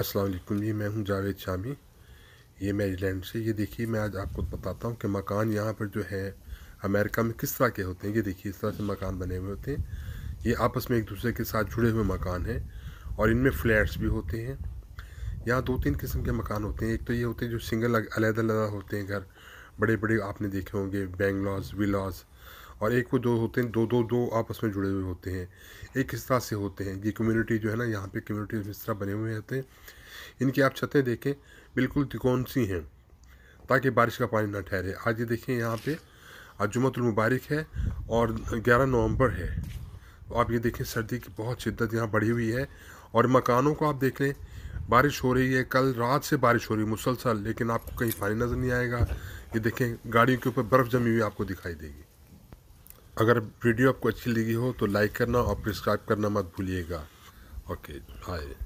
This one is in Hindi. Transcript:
अस्सलाम वालेकुम जी मैं हूं जावेद शामी ये लैंड से ये देखिए मैं आज आपको बताता हूं कि मकान यहाँ पर जो है अमेरिका में किस तरह के होते हैं ये देखिए इस तरह से मकान बने हुए होते हैं ये आपस में एक दूसरे के साथ जुड़े हुए मकान हैं और इनमें फ्लैट्स भी होते हैं यहाँ दो तीन किस्म के मकान होते हैं एक तो ये होते हैं जो सिंगल अलग अलग होते हैं घर बड़े बड़े आपने देखे होंगे बेंगलॉज विलॉज और एक वो दो होते हैं दो दो दो आपस में जुड़े हुए होते हैं एक इस तरह से होते हैं ये कम्युनिटी जो है ना यहाँ पे कम्युनिटी इस तरह बने हुए रहते हैं इनकी आप छतें देखें बिल्कुल तिकोन सी हैं ताकि बारिश का पानी ना ठहरे आज ये देखें यहाँ पर आज मुबारक है और ग्यारह नवम्बर है आप ये देखें सर्दी की बहुत शिद्दत यहाँ बढ़ी हुई है और मकानों को आप देख लें बारिश हो रही है कल रात से बारिश हो रही है मुसलसल लेकिन आपको कहीं पानी नज़र नहीं आएगा ये देखें गाड़ियों के ऊपर बर्फ़ जमी हुई आपको दिखाई देगी अगर वीडियो आपको अच्छी लगी हो तो लाइक करना और सब्सक्राइब करना मत भूलिएगा ओके बाय